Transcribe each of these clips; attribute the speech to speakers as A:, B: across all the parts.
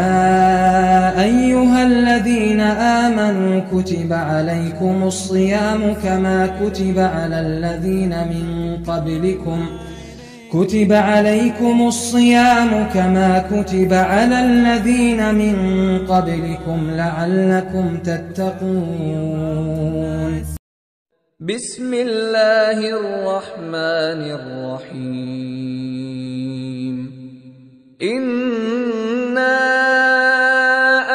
A: يا أيها الذين آمنوا كتب عليكم الصيام كما كتب على الذين من قبلكم كتب عليكم الصيام كما كتب على الذين من قبلكم لعلكم تتقون بسم الله الرحمن الرحيم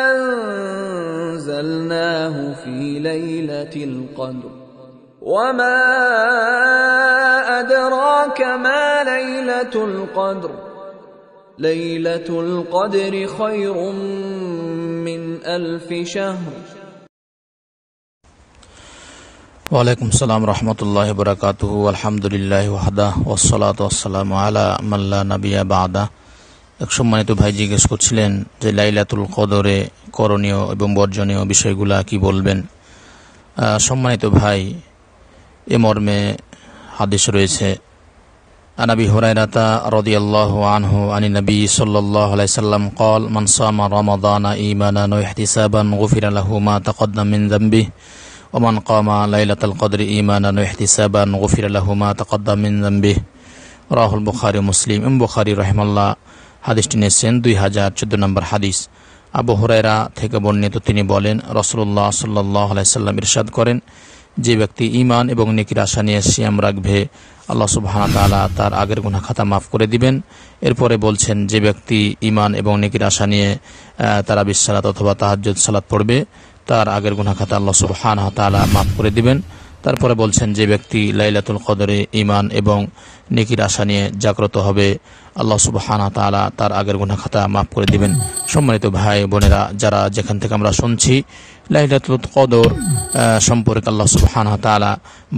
A: أَنزَلْنَاهُ فِي لَيْلَةِ الْقَدْرِ وَمَا أَدْرَاكَ مَا لَيْلَةُ الْقَدْرِ لَيْلَةُ الْقَدْرِ خَيْرٌ مِّنْ أَلْفِ شَهْرٍ وعليكم السلام ورحمة الله وبركاته والحمد لله وحده والصلاة والسلام على من لا نبي بعده এক সম্মানিত ভাই জিজ্ঞেস করছিলেন যে লাইলাতুল কদরে করণীয় এবং বর্জনীয় বিষয়গুলা কি বলবেন সম্মানিত ভাই এ মর্মে হাদিস রয়েছে আনাবি হুরাইরাতা রাদিয়াল্লাহু আনহু আনি নবী সাল্লাল্লাহু আলাইহি সাল্লাম قال من صام رمضان ايمانا واحتسابا غفر له ما تقدم من ذنبه ومن قام ليلة القدر ايمانا واحتسابا غفر له মা تقدم من ذنبه রাহুল বুখারি মুসলিম ইম বুখারি রহমাল্লাহ হাদিসটি নিয়েছেন দুই হাজার চোদ্দো নম্বর হাদিস আবু হরাইরা থেকে বর্ণিত তিনি বলেন রসুল্লাহ সাল্লাহ আলাইসাল্লাম ইরশাদ করেন যে ব্যক্তি ইমান এবং নেকির আশা নিয়ে সিয়াম রাখবে আল্লাহ সুবাহ তালা তার আগের গুনা খাতা মাফ করে দিবেন এরপরে বলছেন যে ব্যক্তি ইমান এবং নেকির আশা নিয়ে তারা বিশ্বালাত অথবা তাহাজ সালাত পড়বে তার আগের গুনা খাতা আল্লাহ সুবাহ তালা মাফ করে দিবেন তারপরে বলছেন যে ব্যক্তি লাইলাতুল কদরে ইমান এবং নেকির আশা নিয়ে জাগ্রত হবে আল্লাহ সুবাহানা তালা তার আগের গুনা খাতা মাফ করে দিবেন সম্মানিত ভাই বোনেরা যারা যেখান থেকে আমরা শুনছি লাইলাতুল কদর সম্পর্কে আল্লাহ সুবাহানা তালা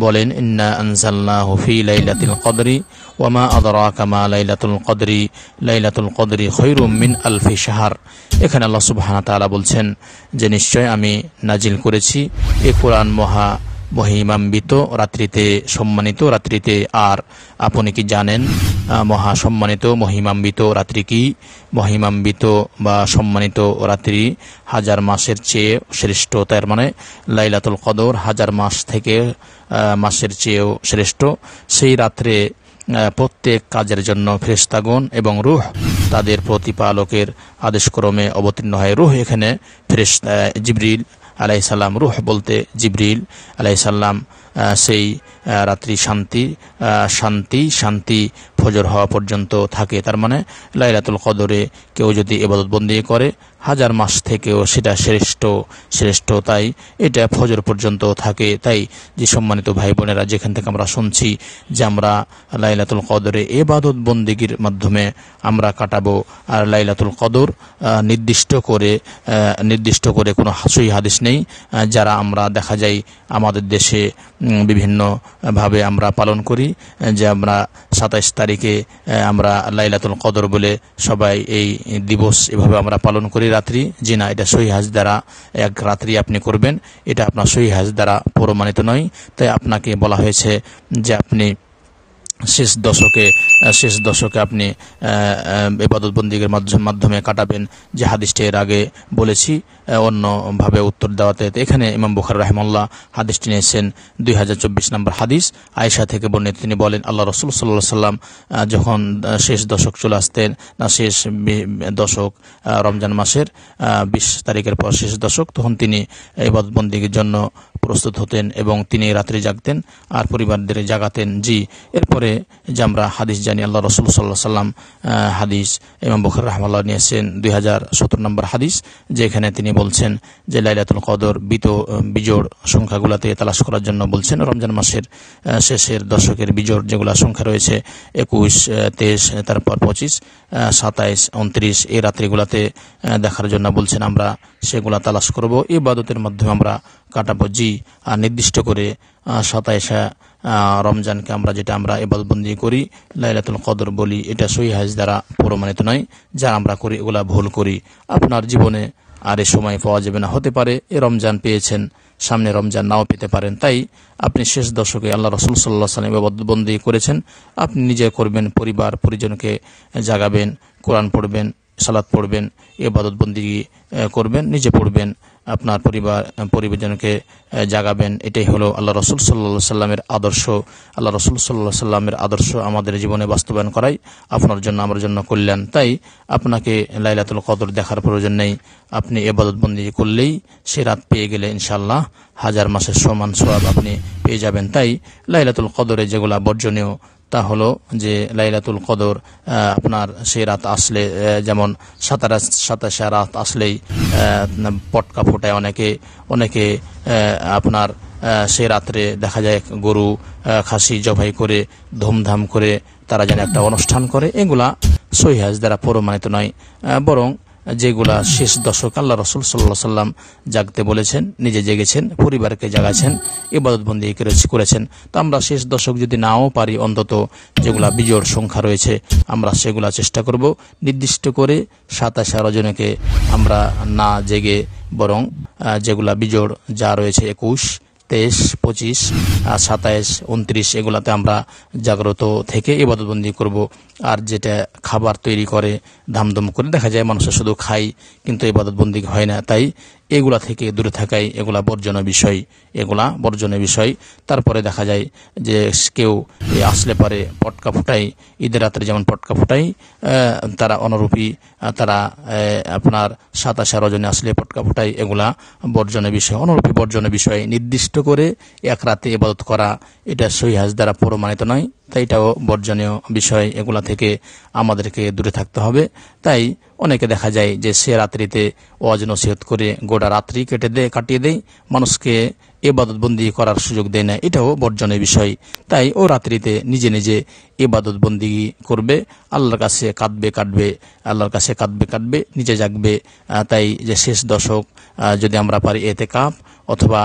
A: বলেন ইন্না আনসাল্লাহ হুফি লাইলাতুল কদরি ওয়ামা আদরা কামা লাইলাতুল কদরি লাইলাতুল কদরি খৈরুম মিন আলফি শাহার এখানে আল্লাহ সুবাহানা তালা বলছেন যে নিশ্চয় আমি নাজিল করেছি এ কোরআন মহা মহিমাম্বিত রাত্রিতে সম্মানিত রাত্রিতে আর আপনি কি জানেন মহা সম্মানিত মহিমাম্বিত রাত্রি কি মহিমাম্বিত বা সম্মানিত রাত্রি হাজার মাসের চেয়ে শ্রেষ্ঠ তার মানে লাইলাতুল কদর হাজার মাস থেকে মাসের চেয়েও শ্রেষ্ঠ সেই রাত্রে প্রত্যেক কাজের জন্য ফেরেস্তাগণ এবং রুহ তাদের প্রতিপালকের আদেশক্রমে অবতীর্ণ হয় রুহ এখানে ফেরিস্তা জিবরিল আলাইসাল্লাম রুহ বলতে জিবরিল আলাইসাল্লাম সেই রাত্রি শান্তি শান্তি শান্তি ফজর হওয়া পর্যন্ত থাকে তার মানে লাইলাতুল কদরে কেউ যদি এবাদতবন্দি করে হাজার মাস থেকেও সেটা শ্রেষ্ঠ শ্রেষ্ঠ তাই এটা ফজর পর্যন্ত থাকে তাই যে সম্মানিত ভাই বোনেরা যেখান থেকে আমরা শুনছি যে আমরা লাইলাতুল কদরে এবাদত বন্দিগির মাধ্যমে আমরা কাটাবো আর লাইলাতুল কদর নির্দিষ্ট করে নির্দিষ্ট করে কোনো হাসুই হাদিস নেই যারা আমরা দেখা যায় আমাদের দেশে বিভিন্ন ভাবে আমরা পালন করি যে আমরা সাতাইশ তারিখে আমরা লাইলাতুল কদর বলে সবাই এই দিবস এভাবে আমরা পালন করি রাত্রি যে না এটা সহি হাজ দ্বারা এক রাত্রি আপনি করবেন এটা আপনার সহি হাজ দ্বারা প্রমাণিত নয় তাই আপনাকে বলা হয়েছে যে আপনি শেষ দশকে শেষ দশকে আপনি এবাদতবন্দিগের মাধ্যমে কাটাবেন যে হাদিসটি এর আগে বলেছি অন্যভাবে উত্তর দেওয়াতে এখানে ইমাম বুখার রাহমল্লাহ হাদিসটি নিয়েছেন দুই হাজার চব্বিশ নম্বর হাদিস আয়েশা থেকে বর্ণিত তিনি বলেন আল্লাহ রসুল সাল্লাহ সাল্লাম যখন শেষ দশক চলে আসতেন না শেষ দশক রমজান মাসের বিশ তারিখের পর শেষ দশক তখন তিনি এবাদতবন্দিগের জন্য প্রস্তুত হতেন এবং তিনি রাত্রে জাগতেন আর পরিবারদের জাগাতেন জি এরপরে যে আমরা হাদিস জানি আল্লাহ রসুল সাল্লাহ সাল্লাম হাদিস এবং বখর রহমাল্লাহ নিয়েছেন দুই হাজার সতেরো নম্বর হাদিস যেখানে তিনি বলছেন যে লাইলাতুল কদর বিত বিজোড় সংখ্যাগুলোতে তালাশ করার জন্য বলছেন রমজান মাসের শেষের দশকের বিজোড় যেগুলো সংখ্যা রয়েছে একুশ তেইশ তারপর পঁচিশ সাতাইশ উনত্রিশ এই রাত্রিগুলাতে দেখার জন্য বলছেন আমরা সেগুলা তালাশ করব এই বাদতের মাধ্যমে আমরা কাটাবো জি আর নির্দিষ্ট করে সাতাইশ রমজানকে আমরা যেটা আমরা এবাদবন্দি করি লাইলাতুল কদর বলি এটা সহি হাজ দ্বারা প্রমাণিত নয় যা আমরা করি এগুলা ভুল করি আপনার জীবনে আর এ সময় পাওয়া যাবে না হতে পারে এ রমজান পেয়েছেন সামনে রমজান নাও পেতে পারেন তাই আপনি শেষ দশকে আল্লাহ রসুল সাল্লাহ সাল্লাম বন্দী করেছেন আপনি নিজে করবেন পরিবার পরিজনকে জাগাবেন কোরআন পড়বেন সালাদ পড়বেন এবাদতবন্দি করবেন নিজে পড়বেন আপনার পরিবার পরিবারজনকে জাগাবেন এটাই হলো আল্লাহ রসুল সাল্লা সাল্লামের আদর্শ আল্লাহ রসুল সাল্লাহ সাল্লামের আদর্শ আমাদের জীবনে বাস্তবায়ন করাই আপনার জন্য আমার জন্য কল্যাণ তাই আপনাকে লাইলাতুল কদর দেখার প্রয়োজন নেই আপনি এবাদতবন্দি করলেই সে রাত পেয়ে গেলে ইনশাল্লাহ হাজার মাসের সমান সব আপনি পেয়ে যাবেন তাই লাইলাতুল কদরে যেগুলো বর্জনীয় তা হলো যে লাইলাতুল কদর আপনার সেই রাত আসলে যেমন সাতারা সাতাশে রাত আসলেই পটকা ফোটায় অনেকে অনেকে আপনার সে রাত্রে দেখা যায় গরু খাসি জবাই করে ধুমধাম করে তারা যেন একটা অনুষ্ঠান করে এগুলা সহি দ্বারা প্রমাণিত নয় বরং যেগুলা শেষ দশক আল্লাহ রসুল সাল্লা সাল্লাম জাগতে বলেছেন নিজে জেগেছেন পরিবারকে জাগাছেন ইবাদতবন্দি করেছেন তো আমরা শেষ দশক যদি নাও পারি অন্তত যেগুলা বিজোড় সংখ্যা রয়েছে আমরা সেগুলা চেষ্টা করব নির্দিষ্ট করে সাতাশ রজনীকে আমরা না জেগে বরং যেগুলা বিজোড় যা রয়েছে একুশ তেইশ পঁচিশ সাতাইশ উনত্রিশ এগুলাতে আমরা জাগ্রত থেকে ইবাদতবন্দি করব আর যেটা খাবার তৈরি করে ধামধুম করে দেখা যায় মানুষের শুধু খাই কিন্তু ইবাদতবন্দি হয় না তাই এগুলা থেকে দূরে থাকাই এগুলা বর্জনের বিষয় এগুলা বর্জনের বিষয় তারপরে দেখা যায় যে কেউ আসলে পারে পটকা ফুটাই ঈদের রাত্রে যেমন পটকা ফুটাই তারা অনুরূপী তারা আপনার সাতাশে রজনে আসলে পটকা ফুটাই এগুলা বর্জনের বিষয় অনুরূপী বর্জনের বিষয় নির্দিষ্ট করে এক রাতে ইবাদত করা এটা সহি দ্বারা প্রমাণিত নয় তাই এটাও বর্জনীয় বিষয় এগুলা থেকে আমাদেরকে দূরে থাকতে হবে তাই অনেকে দেখা যায় যে সে রাত্রিতে অজ নসিহত করে গোটা রাত্রি কেটে দেয় কাটিয়ে দেয় মানুষকে এবাদতবন্দি করার সুযোগ দেয় না এটাও বর্জনের বিষয় তাই ও রাত্রিতে নিজে নিজে এবাদতবন্দি করবে আল্লাহর কাছে কাঁদবে কাটবে আল্লাহর কাছে কাঁদবে কাটবে নিজে জাগবে তাই যে শেষ দশক যদি আমরা পারি এতে কাপ অথবা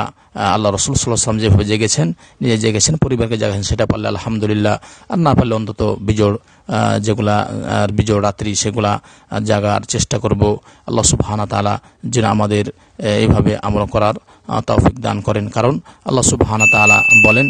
A: আল্লাহ রসুল সাল্লাম যেভাবে জেগেছেন নিজে জেগেছেন পরিবারকে জাগেছেন সেটা পারলে আলহামদুলিল্লাহ আর না পারলে অন্তত বিজোড় যেগুলা আর বিজোড় রাত্রি সেগুলা জাগার চেষ্টা করব আল্লাহ সুবাহানা তালা যেন আমাদের এইভাবে আমল করার তৌফিক দান করেন কারণ আল্লাহ সুবাহানা তালা বলেন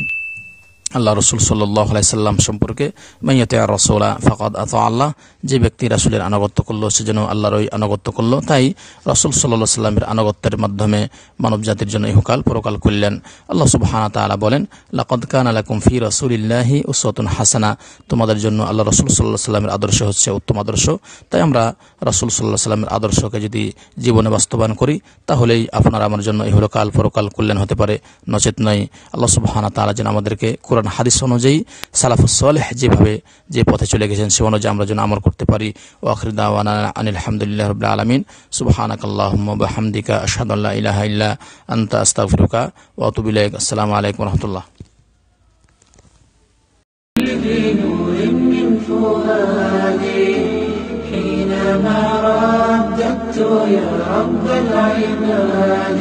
A: আল্লাহ রসুল সাল্লাহ সাল্লাম সম্পর্কে মাইয়াতে রসোলা ফকাদ আত আল্লাহ যে ব্যক্তি রাসুলের আনুগত্য করলো সে যেন আল্লাহরই আনুগত্য করলো তাই রসুল সাল্লাহ সাল্লামের আনুগত্যের মাধ্যমে মানব জাতির জন্য ইহকাল পরকাল করলেন আল্লাহ সুবাহানা তালা বলেন লাকদ কান রসুল ফি রসুলিল্লাহি উসওয়াতুন হাসানা তোমাদের জন্য আল্লাহ রসুল সাল্লাহ সাল্লামের আদর্শ হচ্ছে উত্তম আদর্শ তাই আমরা রসুল সাল্লাহ সাল্লামের আদর্শকে যদি জীবনে বাস্তবায়ন করি তাহলেই আপনারা আমার জন্য ইহকাল পরকাল কল্যাণ হতে পারে নচেত নয় আল্লাহ সুবাহানা তালা যেন আমাদেরকে কোরআন কোরআন হাদিস অনুযায়ী সালাফুসলেহ যেভাবে যে পথে চলে গেছেন সে অনুযায়ী আমরা যেন আমল করতে পারি ওয়াকরিদাওয়ান আনিল হামদুলিল্লাহ রবিল আলমিন সুবাহানকাল্লাহমদিকা আসাদুল্লাহ ইলাহ ইল্লা আন্তা আস্তাফরুকা ওয়াতুবিল্লাহ আসসালামু আলাইকুম রহমতুল্লাহ حينما رددت يا رب العباد